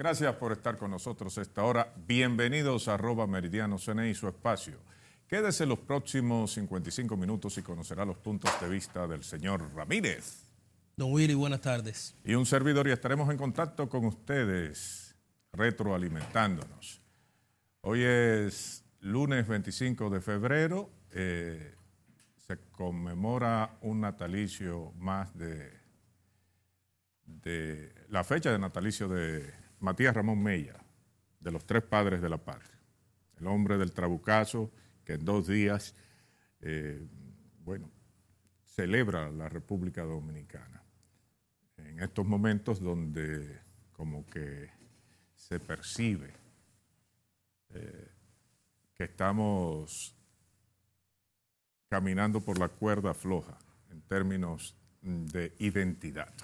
Gracias por estar con nosotros esta hora. Bienvenidos a arroba Meridiano y su espacio. Quédese los próximos 55 minutos y conocerá los puntos de vista del señor Ramírez. Don Willy, buenas tardes. Y un servidor y estaremos en contacto con ustedes, retroalimentándonos. Hoy es lunes 25 de febrero. Eh, se conmemora un natalicio más de, de la fecha de natalicio de Matías Ramón Mella, de los tres padres de la patria, el hombre del trabucazo que en dos días, eh, bueno, celebra la República Dominicana. En estos momentos donde como que se percibe eh, que estamos caminando por la cuerda floja en términos de identidad.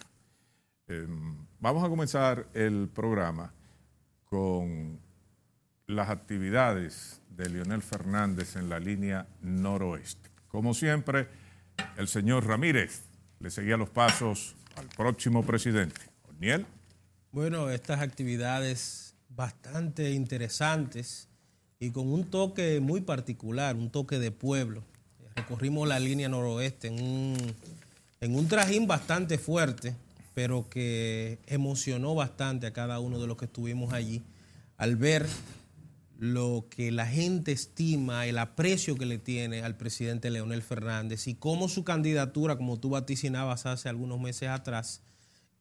Em, vamos a comenzar el programa con las actividades de Leonel Fernández en la línea noroeste. Como siempre, el señor Ramírez le seguía los pasos al próximo presidente. Bueno, estas actividades bastante interesantes y con un toque muy particular, un toque de pueblo. Recorrimos la línea noroeste en un, en un trajín bastante fuerte pero que emocionó bastante a cada uno de los que estuvimos allí al ver lo que la gente estima, el aprecio que le tiene al presidente Leonel Fernández y cómo su candidatura, como tú vaticinabas hace algunos meses atrás,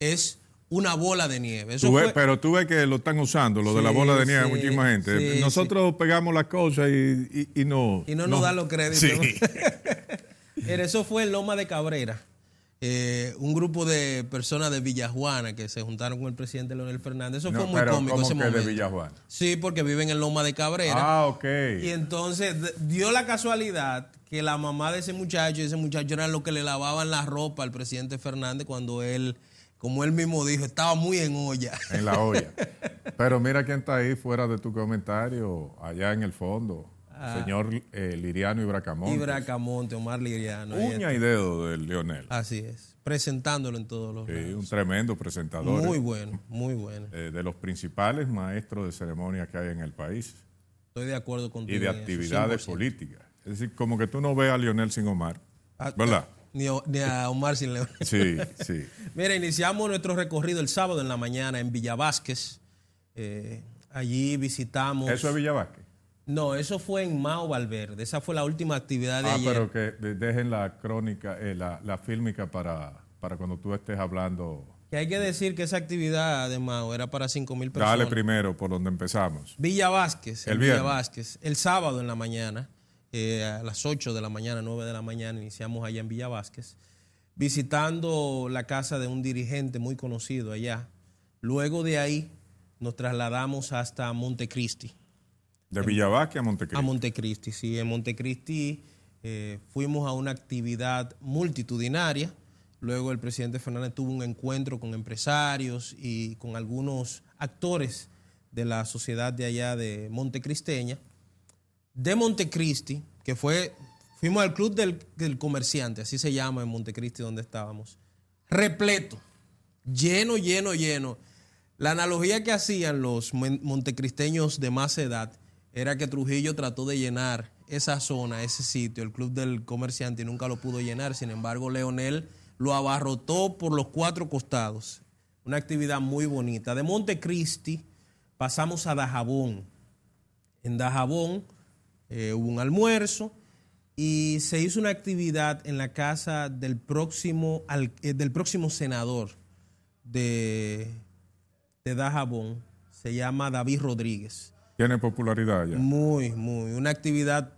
es una bola de nieve. Pero tú ves que lo están usando, lo de la bola de nieve, muchísima gente. Nosotros pegamos las cosas y, no... Y no, nos da los créditos. eso fue el Loma de Cabrera. Eh, un grupo de personas de Villajuana que se juntaron con el presidente Leonel Fernández. Eso fue muy cómico ese que momento. de Villajuana? Sí, porque viven en Loma de Cabrera. Ah, ok. Y entonces dio la casualidad que la mamá de ese muchacho, ese muchacho era lo que le lavaban la ropa al presidente Fernández cuando él, como él mismo dijo, estaba muy en olla. En la olla. pero mira quién está ahí fuera de tu comentario, allá en el fondo. Ah. señor eh, Liriano y Bracamonte. Y Bracamonte, Omar Liriano. Uña y, dedo del Lionel. Así es, presentándolo en todos los Sí, un tremendo presentador. Muy bueno, muy bueno. Eh, de los principales maestros de ceremonia que hay en el país. Estoy de acuerdo contigo. Y de actividades políticas. Es decir, como que tú no ves a Lionel sin Omar, ah, ¿verdad? Ni a, Omar sin León. Sí, sí. Mira, iniciamos nuestro recorrido el sábado en la mañana en Villavásquez. Eh, allí visitamos. ¿Eso es Villavásquez? No, eso fue en Mao Valverde. Esa fue la última actividad de ah, ayer. Ah, pero que dejen la crónica, eh, la, fílmica para, para cuando tú estés hablando. Que hay que decir que esa actividad de Mao era para 5 mil personas. Dale primero, por donde empezamos. Villa Vázquez. El, Villa Vázquez. El sábado en la mañana, eh, a las 8 de la mañana, 9 de la mañana, iniciamos allá en Villa Vázquez, visitando la casa de un dirigente muy conocido allá. Luego de ahí nos trasladamos hasta Montecristi de Villavasque a Montecristi. A Montecristi, sí. En Montecristi eh, fuimos a una actividad multitudinaria. Luego el presidente Fernández tuvo un encuentro con empresarios y con algunos actores de la sociedad de allá de Montecristeña. De Montecristi, que fue, fuimos al Club del Comerciante, así se llama en Montecristi donde estábamos. Repleto, lleno, lleno, lleno. La analogía que hacían los montecristeños de más edad era que Trujillo trató de llenar esa zona, ese sitio, el club del comerciante, y nunca lo pudo llenar. Sin embargo, Leonel lo abarrotó por los cuatro costados. Una actividad muy bonita. De Montecristi pasamos a Dajabón. En Dajabón eh, hubo un almuerzo y se hizo una actividad en la casa del próximo, eh, del próximo senador de, de Dajabón. Se llama David Rodríguez. Tiene popularidad ya. Muy, muy. Una actividad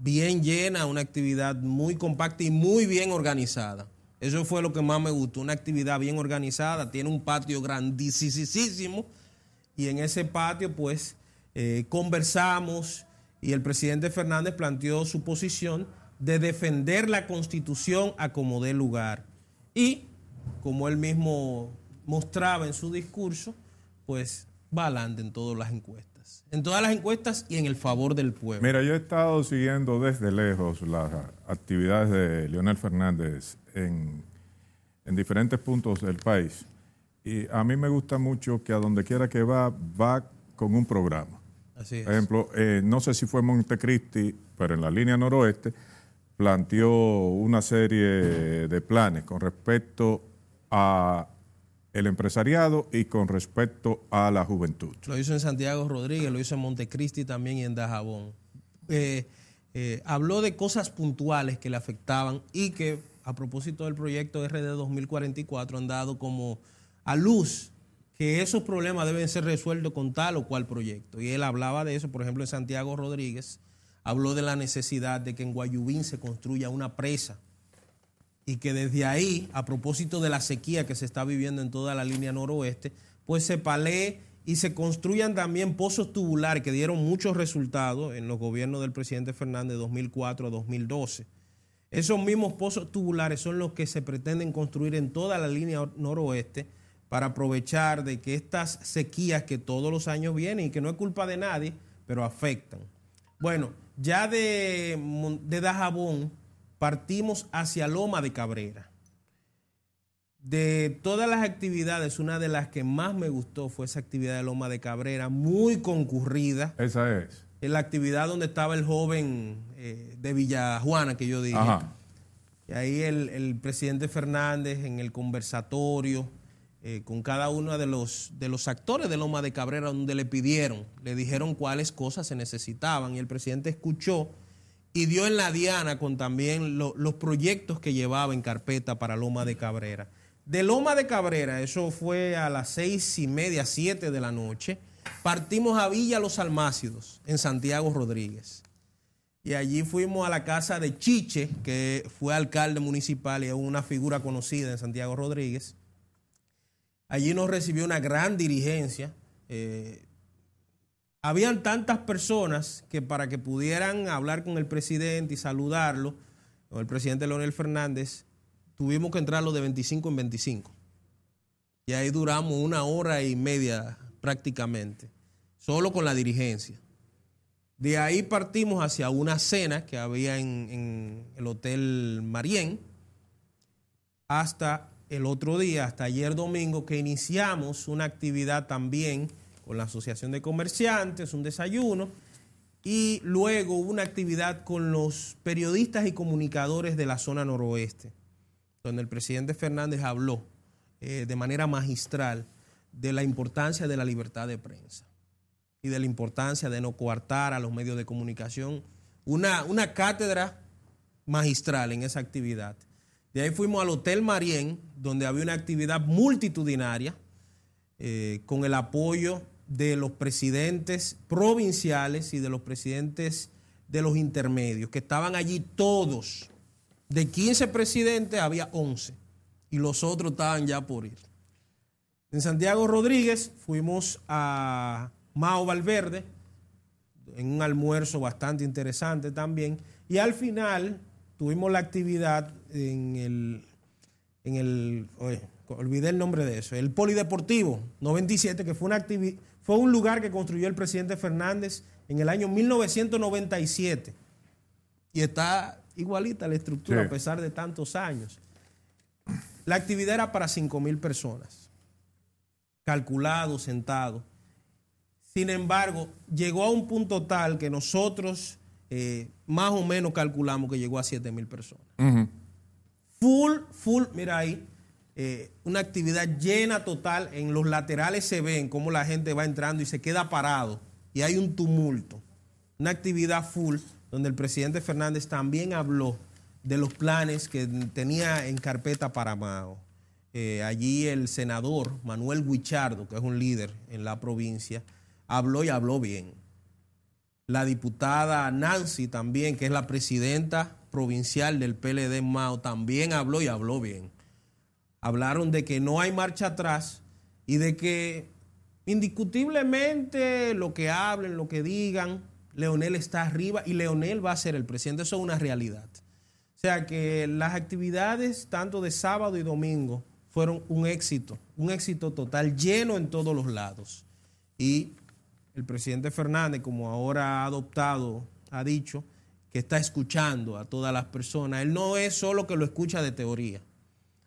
bien llena, una actividad muy compacta y muy bien organizada. Eso fue lo que más me gustó, una actividad bien organizada, tiene un patio grandísimo y en ese patio pues eh, conversamos y el presidente Fernández planteó su posición de defender la constitución a como dé lugar. Y como él mismo mostraba en su discurso, pues va adelante en todas las encuestas en todas las encuestas y en el favor del pueblo. Mira, yo he estado siguiendo desde lejos las actividades de Leonel Fernández en, diferentes puntos del país. Y a mí me gusta mucho que a donde quiera que va, va con un programa. Así es. Por ejemplo, eh, no sé si fue Montecristi, pero en la línea noroeste planteó una serie de planes con respecto a el empresariado y con respecto a la juventud. Lo hizo en Santiago Rodríguez, lo hizo en Montecristi también y en Dajabón. Eh, eh, habló de cosas puntuales que le afectaban y que a propósito del proyecto RD 2044 han dado como a luz que esos problemas deben ser resueltos con tal o cual proyecto. Y él hablaba de eso, por ejemplo, en Santiago Rodríguez, habló de la necesidad de que en Guayubín se construya una presa y que desde ahí, a propósito de la sequía que se está viviendo en toda la línea noroeste, pues se palee y se construyan también pozos tubulares que dieron muchos resultados en los gobiernos del presidente Fernández 2004 a 2012. Esos mismos pozos tubulares son los que se pretenden construir en toda la línea noroeste para aprovechar de que estas sequías que todos los años vienen y que no es culpa de nadie, pero afectan. Bueno, ya de, de Dajabón partimos hacia Loma de Cabrera. De todas las actividades, una de las que más me gustó fue esa actividad de Loma de Cabrera, muy concurrida. Esa es. En la actividad donde estaba el joven eh, de Villajuana, que yo dije. Y ahí el, presidente Fernández en el conversatorio eh, con cada uno de los, de los actores de Loma de Cabrera, donde le pidieron, le dijeron cuáles cosas se necesitaban. Y el presidente escuchó y dio en la diana con también los proyectos que llevaba en carpeta para Loma de Cabrera. De Loma de Cabrera, eso fue a las seis y media, siete de la noche, partimos a Villa Los Almácidos, en Santiago Rodríguez. Y allí fuimos a la casa de Chiche, que fue alcalde municipal y es una figura conocida en Santiago Rodríguez. Allí nos recibió una gran dirigencia. Eh, habían tantas personas que para que pudieran hablar con el presidente y saludarlo, con el presidente Leonel Fernández, tuvimos que entrarlo de 25 en 25. Y ahí duramos una hora y media prácticamente, solo con la dirigencia. De ahí partimos hacia una cena que había en, en el Hotel Marién, hasta el otro día, hasta ayer domingo, que iniciamos una actividad también con la Asociación de Comerciantes, un desayuno y luego hubo una actividad con los periodistas y comunicadores de la zona noroeste, donde el presidente Fernández habló eh, de manera magistral de la importancia de la libertad de prensa y de la importancia de no coartar a los medios de comunicación. Una, una cátedra magistral en esa actividad. De ahí fuimos al Hotel Marién, donde había una actividad multitudinaria eh, con el apoyo de los presidentes provinciales y de los presidentes de los intermedios, que estaban allí todos. De 15 presidentes había 11 y los otros estaban ya por ir. En Santiago Rodríguez fuimos a Mao Valverde en un almuerzo bastante interesante también y al final tuvimos la actividad en el, en el olvidé el nombre de eso, el Polideportivo 97, que fue una, actividad fue un lugar que construyó el presidente Fernández en el año 1997. Y está igualita la estructura a pesar de tantos años. La actividad era para 5 mil personas, calculado, sentado. Sin embargo, llegó a un punto tal que nosotros eh, más o menos calculamos que llegó a 7 mil personas. Full, full, mira ahí, eh, una actividad llena total. En los laterales se ven cómo la gente va entrando y se queda parado. Y hay un tumulto. Una actividad full donde el presidente Fernández también habló de los planes que tenía en carpeta para Mao. Eh, allí el senador Manuel Guichardo, que es un líder en la provincia, habló y habló bien. La diputada Nancy también, que es la presidenta provincial del PLD Mao, también habló y habló bien hablaron de que no hay marcha atrás y de que indiscutiblemente lo que hablen, lo que digan, Leonel está arriba y Leonel va a ser el presidente. Eso es una realidad. O sea que las actividades tanto de sábado y domingo fueron un éxito, un éxito total, lleno en todos los lados. Y el presidente Fernández, como ahora ha adoptado, ha dicho que está escuchando a todas las personas. Él no es solo que lo escucha de teoría,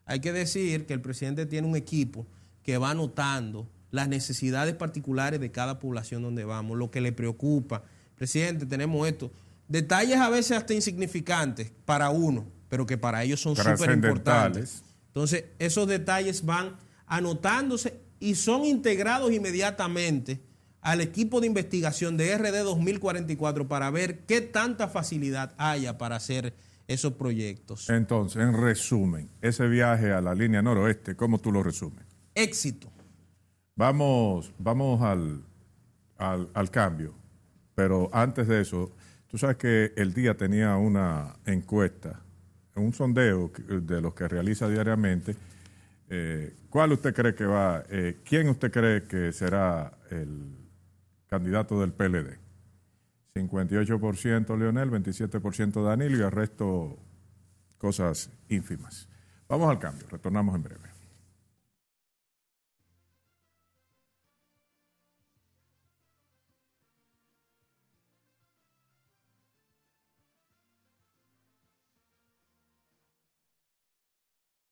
hay que decir que el presidente tiene un equipo que va anotando las necesidades particulares de cada población donde vamos, lo que le preocupa. Presidente, tenemos esto. Detalles a veces hasta insignificantes para uno, pero que para ellos son súper importantes. Entonces, esos detalles van anotándose y son integrados inmediatamente al equipo de investigación de RD 2044 para ver qué tanta facilidad haya para hacer esos proyectos. Entonces, en resumen, ese viaje a la línea noroeste, ¿cómo tú lo resumes? Éxito. Vamos, vamos al, al, al cambio, pero antes de eso, tú sabes que el día tenía una encuesta, un sondeo de los que realiza diariamente. Eh, ¿Cuál usted cree que va? Eh, ¿Quién usted cree que será el candidato del PLD? 58% Leonel, 27% Danilo y el resto cosas ínfimas. Vamos al cambio, retornamos en breve.